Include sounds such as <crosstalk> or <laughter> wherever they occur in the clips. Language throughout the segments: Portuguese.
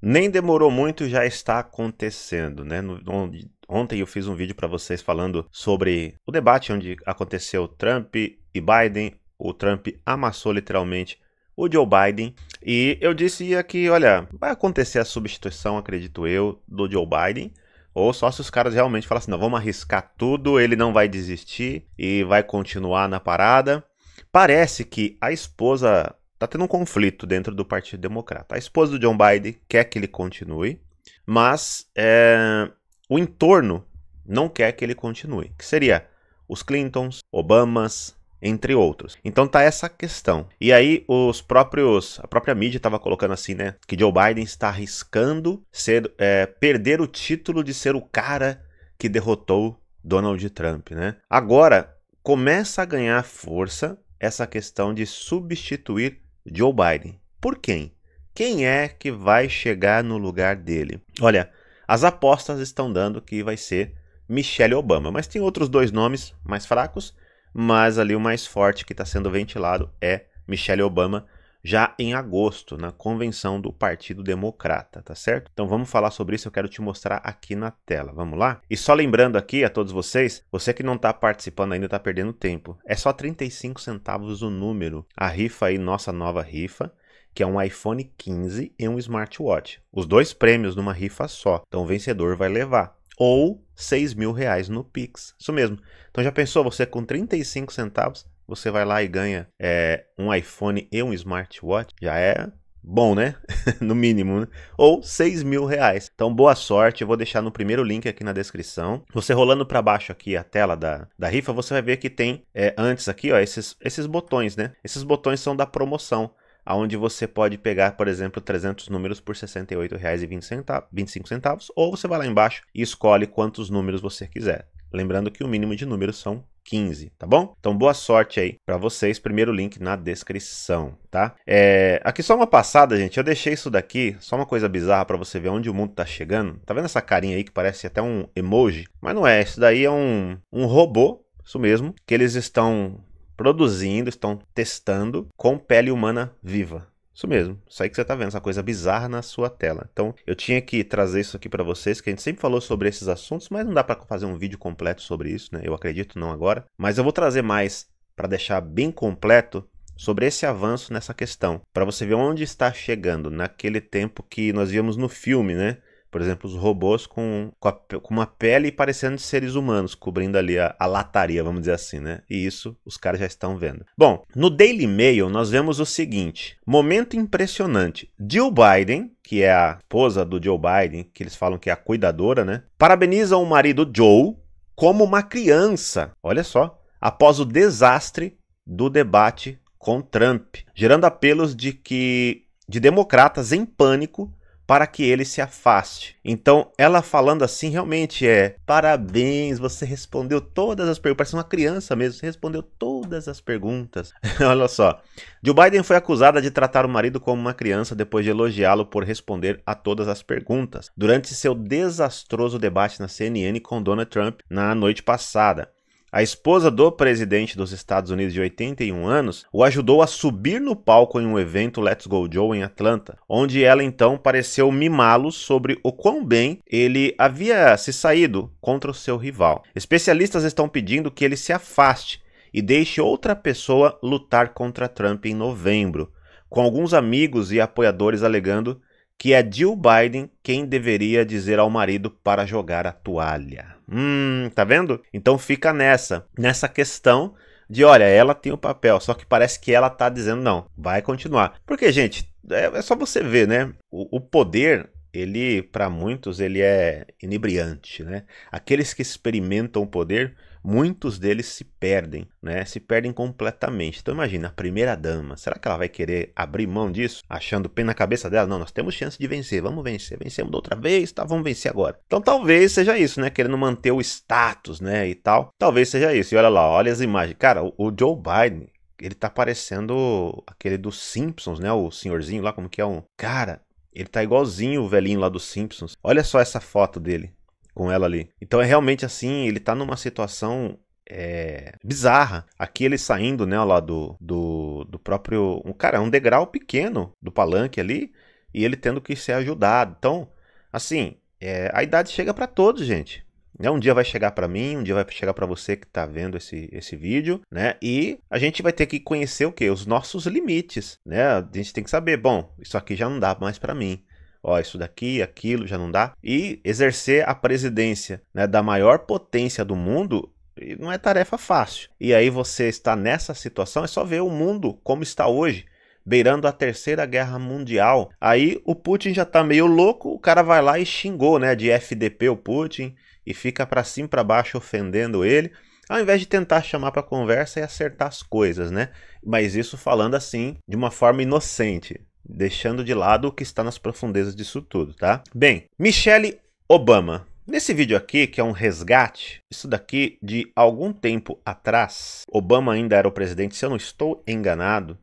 nem demorou muito, já está acontecendo, né? No, onde, ontem eu fiz um vídeo para vocês falando sobre o debate onde aconteceu Trump e Biden. O Trump amassou literalmente o Joe Biden. E eu dizia que, olha, vai acontecer a substituição, acredito eu, do Joe Biden. Ou só se os caras realmente falassem, assim, não, vamos arriscar tudo, ele não vai desistir e vai continuar na parada. Parece que a esposa Tá tendo um conflito dentro do Partido Democrata. A esposa do John Biden quer que ele continue, mas é, o entorno não quer que ele continue, que seria os Clintons, Obamas, entre outros. Então tá essa questão. E aí os próprios, a própria mídia estava colocando assim, né, que Joe Biden está arriscando ser, é, perder o título de ser o cara que derrotou Donald Trump, né? Agora começa a ganhar força essa questão de substituir Joe Biden. Por quem? Quem é que vai chegar no lugar dele? Olha, as apostas estão dando que vai ser Michelle Obama, mas tem outros dois nomes mais fracos, mas ali o mais forte que está sendo ventilado é Michelle Obama já em agosto, na convenção do Partido Democrata, tá certo? Então vamos falar sobre isso, eu quero te mostrar aqui na tela. Vamos lá? E só lembrando aqui a todos vocês, você que não está participando ainda está perdendo tempo. É só 35 centavos o número. A rifa aí, nossa nova rifa que é um iPhone 15 e um smartwatch. Os dois prêmios numa rifa só. Então o vencedor vai levar. Ou 6 mil reais no Pix. Isso mesmo. Então já pensou você com 35 centavos você vai lá e ganha é, um iPhone e um smartwatch, já é bom, né? <laughs> no mínimo, né? Ou 6 mil reais. Então, boa sorte. Eu vou deixar no primeiro link aqui na descrição. Você rolando para baixo aqui a tela da, da rifa, você vai ver que tem é, antes aqui, ó, esses, esses botões, né? Esses botões são da promoção. Onde você pode pegar, por exemplo, 300 números por R$ 68,25, ou você vai lá embaixo e escolhe quantos números você quiser. Lembrando que o mínimo de números são 15, tá bom? Então boa sorte aí para vocês. Primeiro link na descrição, tá? É, aqui só uma passada, gente. Eu deixei isso daqui, só uma coisa bizarra para você ver onde o mundo tá chegando. Tá vendo essa carinha aí que parece até um emoji? Mas não é, isso daí é um, um robô, isso mesmo, que eles estão produzindo, estão testando com pele humana viva. Isso mesmo, isso aí que você está vendo, essa coisa bizarra na sua tela. Então, eu tinha que trazer isso aqui para vocês, que a gente sempre falou sobre esses assuntos, mas não dá para fazer um vídeo completo sobre isso, né? Eu acredito não agora, mas eu vou trazer mais para deixar bem completo sobre esse avanço nessa questão, para você ver onde está chegando naquele tempo que nós vimos no filme, né? Por exemplo, os robôs com, com, a, com uma pele parecendo de seres humanos, cobrindo ali a, a, lataria, vamos dizer assim, né? E isso os caras já estão vendo. Bom, no Daily Mail nós vemos o seguinte: momento impressionante. Jill Biden, que é a esposa do Joe Biden, que eles falam que é a cuidadora, né? Parabeniza o marido Joe como uma criança. Olha só. Após o desastre do debate com Trump, gerando apelos de que de democratas em pânico para que ele se afaste. Então, ela falando assim realmente é: parabéns, você respondeu todas as perguntas. Parece uma criança mesmo, você respondeu todas as perguntas. <laughs> Olha só. Joe Biden foi acusada de tratar o marido como uma criança depois de elogiá-lo por responder a todas as perguntas durante seu desastroso debate na CNN com Donald Trump na noite passada. A esposa do presidente dos Estados Unidos de 81 anos o ajudou a subir no palco em um evento Let's Go Joe em Atlanta, onde ela então pareceu mimá-lo sobre o quão bem ele havia se saído contra o seu rival. Especialistas estão pedindo que ele se afaste e deixe outra pessoa lutar contra Trump em novembro, com alguns amigos e apoiadores alegando que é Jill Biden quem deveria dizer ao marido para jogar a toalha. Hum, tá vendo? Então fica nessa, nessa questão de olha, ela tem o papel, só que parece que ela tá dizendo não, vai continuar. Porque, gente, é, é só você ver, né? O, o poder, ele, para muitos, ele é inebriante, né? Aqueles que experimentam o poder muitos deles se perdem, né? Se perdem completamente. Então imagina, a primeira dama, será que ela vai querer abrir mão disso? Achando pena na cabeça dela? Não, nós temos chance de vencer, vamos vencer, vencemos outra vez, tá? Vamos vencer agora. Então talvez seja isso, né? Querendo manter o status, né? E tal. Talvez seja isso. E olha lá, olha as imagens. Cara, o Joe Biden, ele tá parecendo aquele dos Simpsons, né? O senhorzinho lá, como que é um. Cara, ele tá igualzinho o velhinho lá dos Simpsons. Olha só essa foto dele com ela ali. Então é realmente assim, ele tá numa situação é, bizarra. Aqui ele saindo, né, lá do, do, do próprio. Um, cara, é um degrau pequeno do palanque ali e ele tendo que ser ajudado. Então, assim, é, a idade chega para todos, gente. É Um dia vai chegar para mim, um dia vai chegar para você que está vendo esse, esse vídeo, né? E a gente vai ter que conhecer o que? Os nossos limites, né? A gente tem que saber, bom, isso aqui já não dá mais para mim ó, isso daqui, aquilo, já não dá. E exercer a presidência né, da maior potência do mundo não é tarefa fácil. E aí você está nessa situação, é só ver o mundo como está hoje. Beirando a terceira guerra mundial. Aí o Putin já está meio louco, o cara vai lá e xingou, né? De FDP o Putin e fica para cima para baixo ofendendo ele ao invés de tentar chamar para conversa e acertar as coisas, né? Mas isso falando assim, de uma forma inocente deixando de lado o que está nas profundezas disso tudo, tá? Bem, Michelle Obama. Nesse vídeo aqui, que é um resgate, isso daqui de algum tempo atrás, Obama ainda era o presidente, se eu não estou enganado,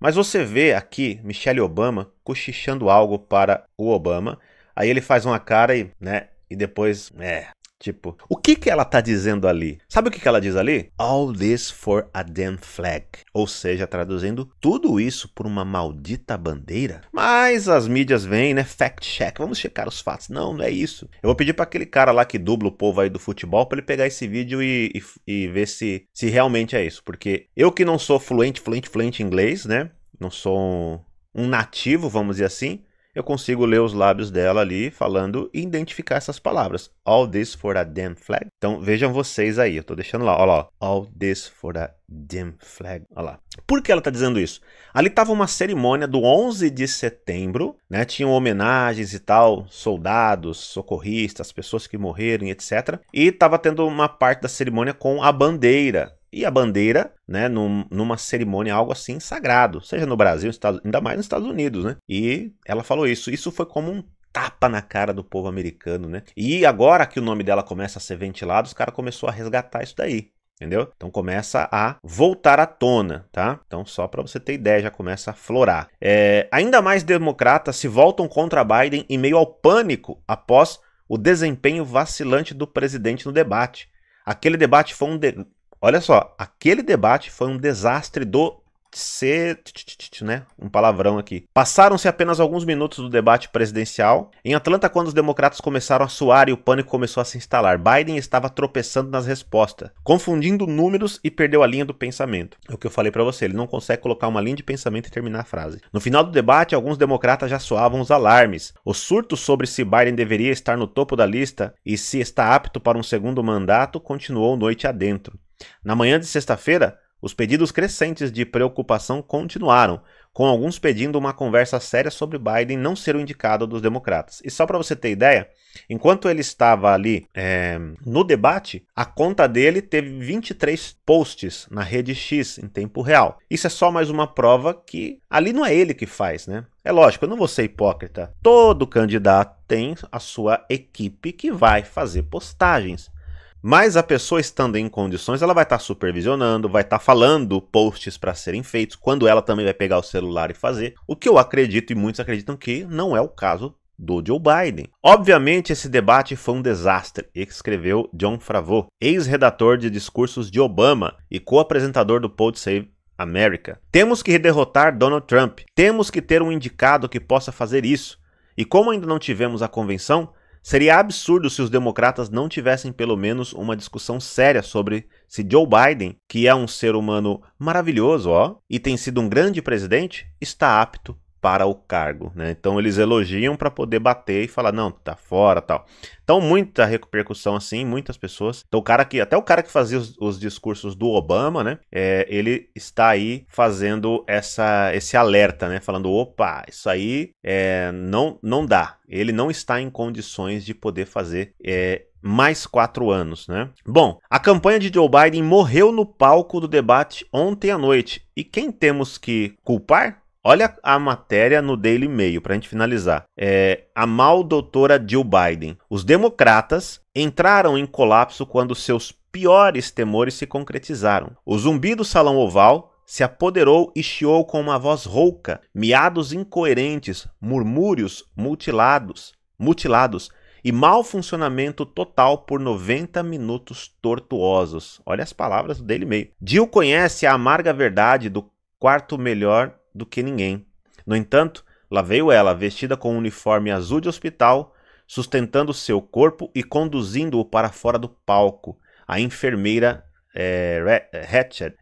mas você vê aqui Michelle Obama cochichando algo para o Obama, aí ele faz uma cara e, né, e depois, é, Tipo, o que que ela tá dizendo ali? Sabe o que que ela diz ali? All this for a damn flag. Ou seja, traduzindo tudo isso por uma maldita bandeira. Mas as mídias vêm, né? Fact check. Vamos checar os fatos. Não, não é isso. Eu vou pedir para aquele cara lá que dubla o povo aí do futebol para ele pegar esse vídeo e, e, e ver se, se realmente é isso. Porque eu que não sou fluente, fluente, fluente em inglês, né? Não sou um, um nativo, vamos dizer assim eu consigo ler os lábios dela ali falando e identificar essas palavras. All this for a damn flag. Então vejam vocês aí, eu estou deixando lá, olha lá. All this for a damn flag. Olha lá. Por que ela está dizendo isso? Ali estava uma cerimônia do 11 de setembro, né? Tinham homenagens e tal, soldados, socorristas, pessoas que morreram, etc. E estava tendo uma parte da cerimônia com a bandeira e a bandeira, né, num, numa cerimônia, algo assim sagrado, seja no Brasil, Estados, ainda mais nos Estados Unidos, né? E ela falou isso. Isso foi como um tapa na cara do povo americano, né? E agora que o nome dela começa a ser ventilado, os caras começou a resgatar isso daí. Entendeu? Então começa a voltar à tona, tá? Então, só para você ter ideia, já começa a florar. É, ainda mais democratas se voltam contra Biden em meio ao pânico após o desempenho vacilante do presidente no debate. Aquele debate foi um, de Olha só, aquele debate foi um desastre do C, né? Um palavrão aqui. Passaram-se apenas alguns minutos do debate presidencial em Atlanta quando os democratas começaram a suar e o pânico começou a se instalar. Biden estava tropeçando nas respostas, confundindo números e perdeu a linha do pensamento. É o que eu falei para você, ele não consegue colocar uma linha de pensamento e terminar a frase. No final do debate, alguns democratas já soavam os alarmes. O surto sobre se Biden deveria estar no topo da lista e se está apto para um segundo mandato continuou noite adentro. Na manhã de sexta-feira, os pedidos crescentes de preocupação continuaram, com alguns pedindo uma conversa séria sobre Biden não ser o indicado dos democratas. E só para você ter ideia, enquanto ele estava ali é, no debate, a conta dele teve 23 posts na rede X em tempo real. Isso é só mais uma prova que ali não é ele que faz, né? É lógico, eu não vou ser hipócrita. Todo candidato tem a sua equipe que vai fazer postagens. Mas a pessoa estando em condições, ela vai estar tá supervisionando, vai estar tá falando posts para serem feitos, quando ela também vai pegar o celular e fazer. O que eu acredito e muitos acreditam que não é o caso do Joe Biden. Obviamente, esse debate foi um desastre, escreveu John Favreau, ex-redator de discursos de Obama e co-apresentador do Pod Save America. Temos que derrotar Donald Trump. Temos que ter um indicado que possa fazer isso. E como ainda não tivemos a convenção, Seria absurdo se os democratas não tivessem pelo menos uma discussão séria sobre se Joe Biden, que é um ser humano maravilhoso, ó, e tem sido um grande presidente, está apto para o cargo. Né? Então eles elogiam para poder bater e falar, não, tá fora tal. Então, muita repercussão assim, muitas pessoas. Então, o cara que. Até o cara que fazia os, os discursos do Obama, né? É, ele está aí fazendo essa, esse alerta, né? Falando: opa, isso aí é, não, não dá. Ele não está em condições de poder fazer é, mais quatro anos, né? Bom, a campanha de Joe Biden morreu no palco do debate ontem à noite. E quem temos que culpar? Olha a matéria no Daily Mail, para a gente finalizar. É, a mal doutora Jill Biden. Os democratas entraram em colapso quando seus piores temores se concretizaram. O zumbi do salão oval se apoderou e chiou com uma voz rouca, miados incoerentes, murmúrios mutilados, mutilados e mau funcionamento total por 90 minutos tortuosos. Olha as palavras do Daily Mail. Jill conhece a amarga verdade do quarto melhor do que ninguém. No entanto, lá veio ela, vestida com um uniforme azul de hospital, sustentando seu corpo e conduzindo-o para fora do palco, a enfermeira é,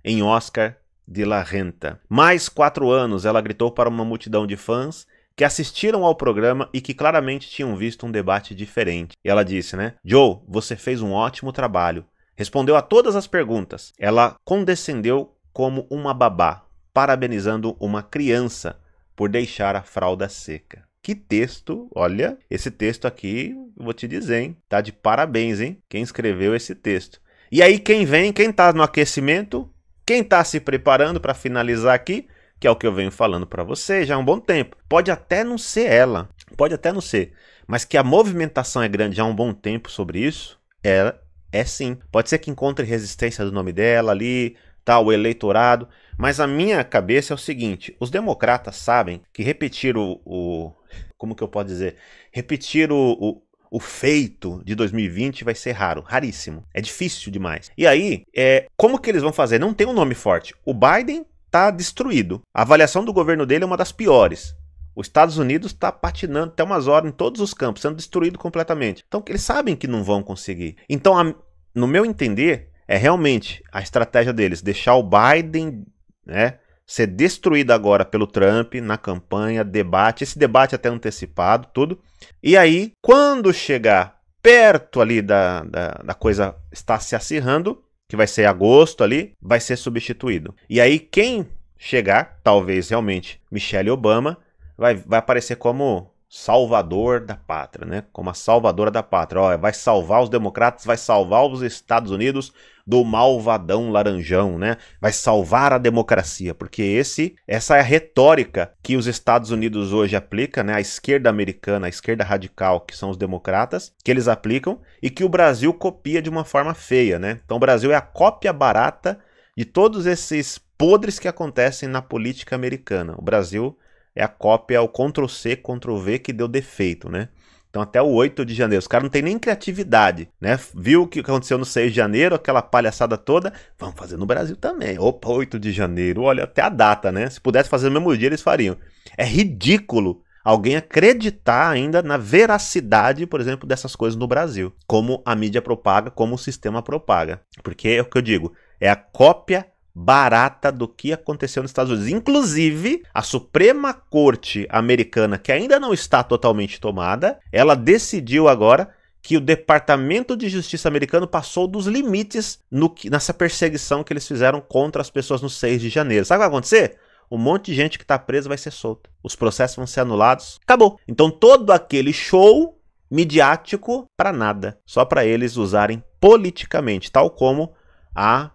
em Oscar de la Renta. Mais quatro anos, ela gritou para uma multidão de fãs que assistiram ao programa e que claramente tinham visto um debate diferente. E ela disse, né? Joe, você fez um ótimo trabalho. Respondeu a todas as perguntas. Ela condescendeu como uma babá, parabenizando uma criança por deixar a fralda seca. Que texto, olha, esse texto aqui, vou te dizer, hein? Tá de parabéns, hein? Quem escreveu esse texto. E aí quem vem, quem tá no aquecimento, quem tá se preparando para finalizar aqui, que é o que eu venho falando para você já há um bom tempo. Pode até não ser ela, pode até não ser, mas que a movimentação é grande já há um bom tempo sobre isso, é, é sim. Pode ser que encontre resistência do nome dela ali, tal, tá, o eleitorado, mas a minha cabeça é o seguinte: os democratas sabem que repetir o. o como que eu posso dizer? Repetir o, o o feito de 2020 vai ser raro, raríssimo. É difícil demais. E aí, é, como que eles vão fazer? Não tem um nome forte. O Biden tá destruído. A avaliação do governo dele é uma das piores. Os Estados Unidos está patinando até umas horas em todos os campos, sendo destruído completamente. Então, eles sabem que não vão conseguir. Então, a, no meu entender, é realmente a estratégia deles deixar o Biden né? Ser destruída agora pelo Trump na campanha, debate, esse debate até antecipado, tudo. E aí, quando chegar perto ali da, da, da coisa estar se acirrando, que vai ser agosto ali, vai ser substituído. E aí, quem chegar, talvez realmente Michelle Obama, vai, vai aparecer como salvador da pátria, né? Como a salvadora da pátria. Ó, vai salvar os democratas, vai salvar os Estados Unidos do malvadão laranjão, né? Vai salvar a democracia, porque esse essa é a retórica que os Estados Unidos hoje aplica, né? A esquerda americana, a esquerda radical, que são os democratas, que eles aplicam e que o Brasil copia de uma forma feia, né? Então o Brasil é a cópia barata de todos esses podres que acontecem na política americana. O Brasil é a cópia o Ctrl C, Ctrl V que deu defeito, né? Então até o 8 de janeiro. Os caras não tem nem criatividade, né? Viu o que aconteceu no 6 de janeiro, aquela palhaçada toda, vamos fazer no Brasil também. Opa, 8 de janeiro, olha até a data, né? Se pudesse fazer no mesmo dia, eles fariam. É ridículo alguém acreditar ainda na veracidade, por exemplo, dessas coisas no Brasil, como a mídia propaga, como o sistema propaga. Porque é o que eu digo, é a cópia barata do que aconteceu nos Estados Unidos. Inclusive, a Suprema Corte americana, que ainda não está totalmente tomada, ela decidiu agora que o Departamento de Justiça americano passou dos limites no, nessa perseguição que eles fizeram contra as pessoas no 6 de janeiro. Sabe o que vai acontecer? Um monte de gente que está presa vai ser solta. Os processos vão ser anulados. Acabou. Então todo aquele show midiático para nada, só para eles usarem politicamente, tal como a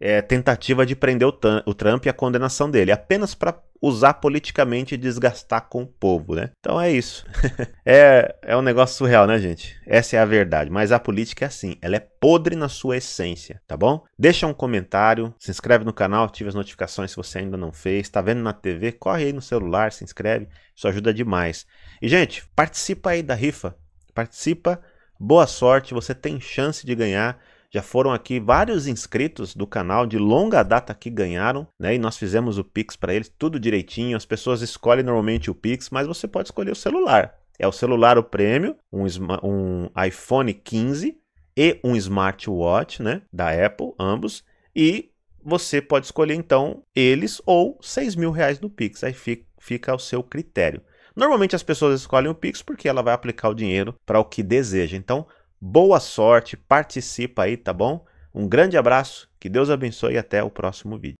é, tentativa de prender o, o, Trump e a condenação dele, apenas para usar politicamente e desgastar com o povo, né? Então é isso. <laughs> é, é um negócio surreal, né, gente? Essa é a verdade. Mas a política é assim, ela é podre na sua essência, tá bom? Deixa um comentário, se inscreve no canal, ativa as notificações se você ainda não fez, tá vendo na TV, corre aí no celular, se inscreve, isso ajuda demais. E gente, participa aí da rifa, participa, boa sorte, você tem chance de ganhar já foram aqui vários inscritos do canal de longa data que ganharam, né? E nós fizemos o Pix para eles, tudo direitinho. As pessoas escolhem normalmente o Pix, mas você pode escolher o celular. É o celular o prêmio, um, um iPhone 15 e um smartwatch, né? Da Apple, ambos. E você pode escolher então eles ou 6 mil reais do Pix. Aí fica, fica ao seu critério. Normalmente as pessoas escolhem o Pix porque ela vai aplicar o dinheiro para o que deseja. Então, Boa sorte, participa aí, tá bom? Um grande abraço, que Deus abençoe e até o próximo vídeo.